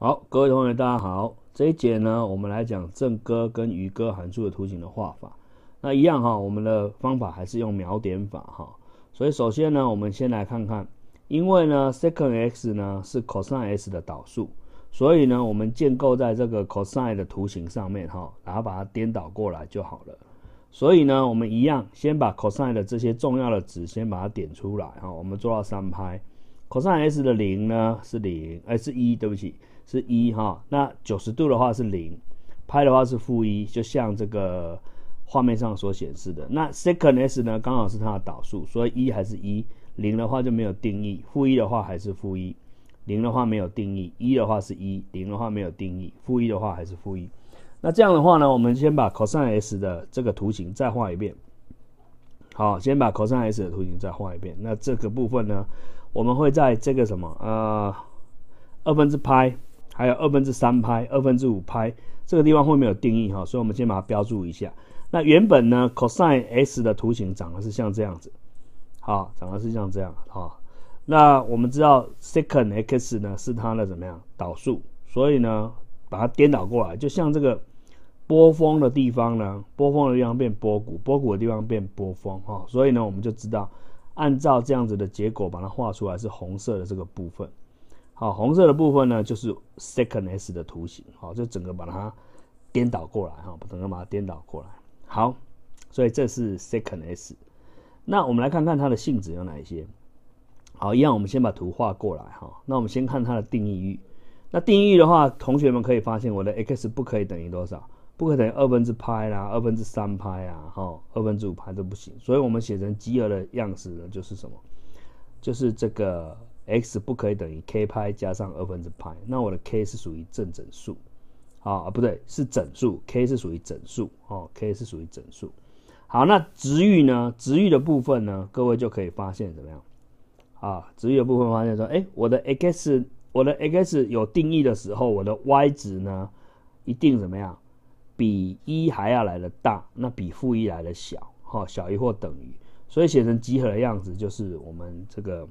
好，各位同学，大家好。这一节呢，我们来讲正哥跟余哥函数的图形的画法。那一样哈，我们的方法还是用描点法哈。所以首先呢，我们先来看看，因为呢，second x 呢是 cosine x 的导数，所以呢，我们建构在这个 cosine 的图形上面哈，然后把它颠倒过来就好了。所以呢，我们一样先把 cosine 的这些重要的值先把它点出来哈。我们做到三拍。cosine s 的零呢是零，哎是一，对不起是一哈。那九十度的话是零，拍的话是负一，就像这个画面上所显示的。那 second s 呢，刚好是它的导数，所以一还是一。零的话就没有定义，负一的话还是负一。零的话没有定义，一的话是一，零的话没有定义，负一的话还是负一。那这样的话呢，我们先把 cosine s 的这个图形再画一遍。好，先把 cos s 的图形再画一遍。那这个部分呢，我们会在这个什么呃二分之拍，还有二分之三拍、二分之五拍这个地方后面有定义哈，所以我们先把它标注一下。那原本呢，cos s 的图形长得是像这样子，好，长得是像这样哈。那我们知道 secant x 呢是它的怎么样导数，所以呢把它颠倒过来，就像这个。波峰的地方呢？波峰的地方变波谷，波谷的地方变波峰，哈，所以呢，我们就知道，按照这样子的结果把它画出来是红色的这个部分，好，红色的部分呢就是 second s 的图形，好，就整个把它颠倒过来，哈，整个把它颠倒过来，好，所以这是 second s。那我们来看看它的性质有哪一些，好，一样，我们先把图画过来，哈，那我们先看它的定义域，那定义域的话，同学们可以发现我的 x 不可以等于多少？不可等于二分之派啦，二分之三派啊，哈，二分之五派都不行。所以，我们写成集合的样式呢，就是什么？就是这个 x 不可以等于 k 派加上二分之派。那我的 k 是属于正整数，啊，不对，是整数，k 是属于整数，哦，k 是属于整数。好，那值域呢？值域的部分呢？各位就可以发现怎么样？啊，值域的部分发现说，哎，我的 x，我的 x 有定义的时候，我的 y 值呢，一定怎么样？比一还要来的大，那比负一来的小，哈，小于或等于，所以写成集合的样子就是我们这个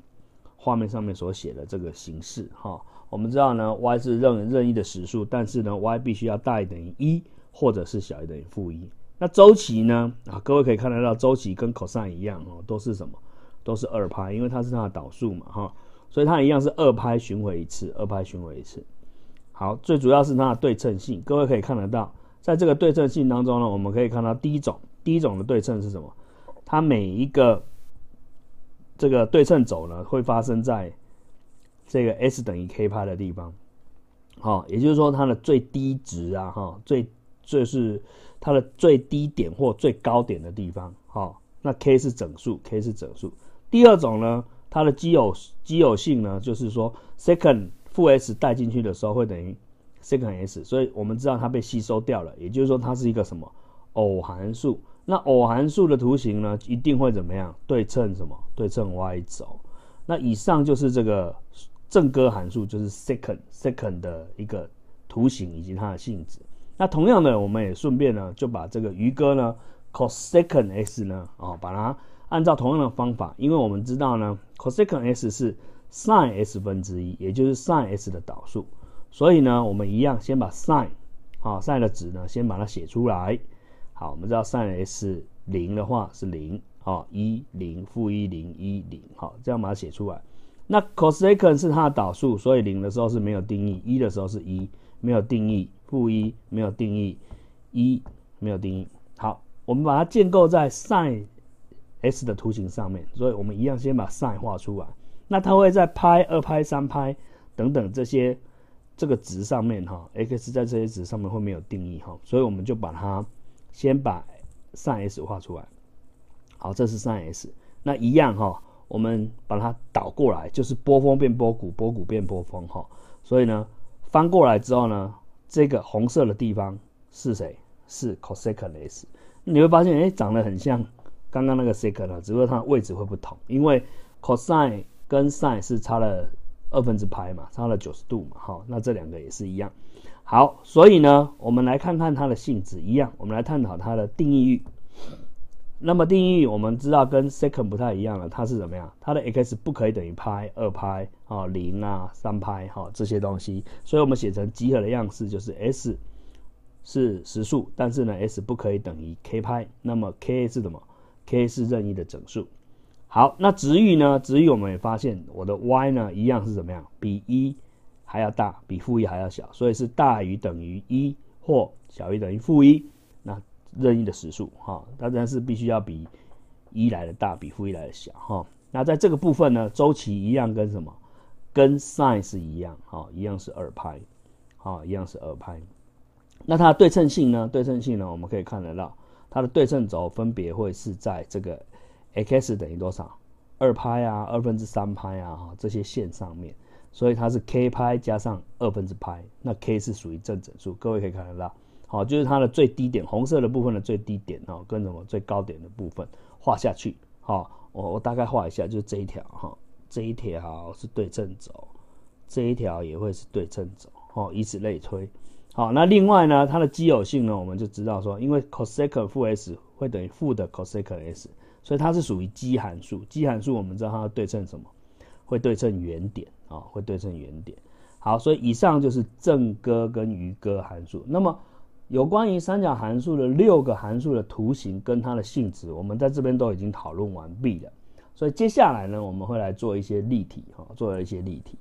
画面上面所写的这个形式，哈，我们知道呢，y 是任任意的实数，但是呢，y 必须要大于等于一或者是小于等于负一。那周期呢？啊，各位可以看得到，周期跟 cosine 一样哦，都是什么？都是二拍，因为它是它的导数嘛，哈，所以它一样是二拍巡回一次，二拍巡回一次。好，最主要是它的对称性，各位可以看得到。在这个对称性当中呢，我们可以看到第一种，第一种的对称是什么？它每一个这个对称轴呢，会发生在这个 s 等于 k 派的地方，好，也就是说它的最低值啊，哈，最这是它的最低点或最高点的地方，好，那 k 是整数，k 是整数。第二种呢，它的奇偶奇偶性呢，就是说 second 负 s 带进去的时候会等于。s e c o n d s，所以我们知道它被吸收掉了，也就是说它是一个什么偶函数。那偶函数的图形呢，一定会怎么样对称？什么对称？y 轴。那以上就是这个正割函数，就是 s e c o n d s e c o n d 的一个图形以及它的性质。那同样的，我们也顺便呢，就把这个余哥呢 c o s s e c o n d s 呢，啊，把它按照同样的方法，因为我们知道呢 c o s s e c o n d s 是 sin s 分之一，也就是 sin s 的导数。所以呢，我们一样先把 sin，啊，sin 的值呢，先把它写出来。好，我们知道 sin s 零的话是零，啊，一零负一零一零，好，这样把它写出来。那 c o s e c a n 是它的导数，所以零的时候是没有定义，一的时候是一没有定义，负一没有定义，一没有定义。好，我们把它建构在 sin s 的图形上面，所以我们一样先把 sin 画出来。那它会在拍二拍三拍等等这些。这个值上面哈，x 在这些值上面会没有定义哈，所以我们就把它先把 sin s 画出来，好，这是 sin s，那一样哈，我们把它倒过来，就是波峰变波谷，波谷变波峰哈，所以呢，翻过来之后呢，这个红色的地方是谁？是 cosine s，你会发现哎，长得很像刚刚那个 s i n t 只不过它位置会不同，因为 cosine 跟 sin 是差了。二分之派嘛，差了九十度嘛，好，那这两个也是一样。好，所以呢，我们来看看它的性质一样。我们来探讨它的定义域。那么定义域我们知道跟 second 不太一样了，它是怎么样？它的 x 不可以等于派、二派啊、零啊、三派哈这些东西。所以我们写成集合的样式，就是 s 是实数，但是呢 s 不可以等于 k 派。那么 k 是什么？k 是任意的整数。好，那值域呢？值域我们也发现，我的 y 呢一样是怎么样？比一还要大，比负一还要小，所以是大于等于一或小于等于负一。那任意的实数哈，当然是必须要比一来的大，比负一来的小哈。那在这个部分呢，周期一样跟什么？跟 sin 是一样哈，一样是二派，哈，一样是二派。那它的对称性呢？对称性呢？我们可以看得到，它的对称轴分别会是在这个。x 等于多少？二派啊，二分之三派啊，哈，这些线上面，所以它是 k 派加上二分之派，那 k 是属于正整数，各位可以看得到，好，就是它的最低点，红色的部分的最低点哦，跟什么最高点的部分画下去，好，我我大概画一下，就是这一条哈，这一条是对称轴，这一条也会是对称轴，哦，以此类推，好，那另外呢，它的奇偶性呢，我们就知道说，因为 cosine 负 s 会等于负的 cosine S, 所以它是属于奇函数，奇函数我们知道它对称什么，会对称原点啊，会对称原点。好，所以以上就是正割跟余割函数。那么有关于三角函数的六个函数的图形跟它的性质，我们在这边都已经讨论完毕了。所以接下来呢，我们会来做一些例题，哈，做了一些例题。